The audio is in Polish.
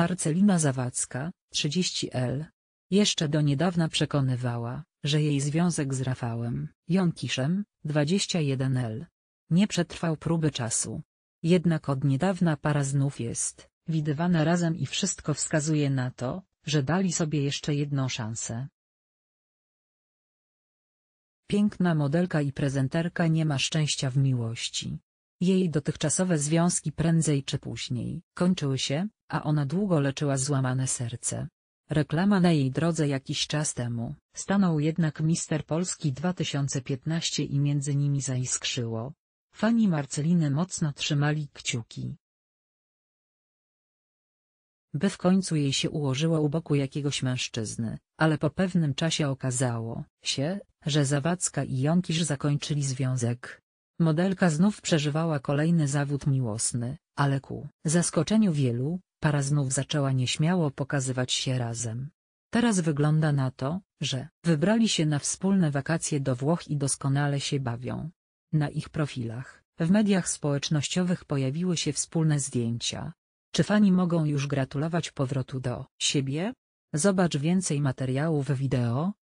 Marcelina Zawadzka, 30L. Jeszcze do niedawna przekonywała, że jej związek z Rafałem, Jonkiszem, 21L. Nie przetrwał próby czasu. Jednak od niedawna para znów jest, widywana razem i wszystko wskazuje na to, że dali sobie jeszcze jedną szansę. Piękna modelka i prezenterka nie ma szczęścia w miłości. Jej dotychczasowe związki prędzej czy później kończyły się, a ona długo leczyła złamane serce. Reklama na jej drodze jakiś czas temu, stanął jednak Mister Polski 2015 i między nimi zaiskrzyło. Fani Marceliny mocno trzymali kciuki. By w końcu jej się ułożyła u boku jakiegoś mężczyzny, ale po pewnym czasie okazało się, że Zawadzka i Jonkisz zakończyli związek. Modelka znów przeżywała kolejny zawód miłosny, ale ku zaskoczeniu wielu, para znów zaczęła nieśmiało pokazywać się razem. Teraz wygląda na to, że wybrali się na wspólne wakacje do Włoch i doskonale się bawią. Na ich profilach, w mediach społecznościowych pojawiły się wspólne zdjęcia. Czy fani mogą już gratulować powrotu do siebie? Zobacz więcej materiałów wideo,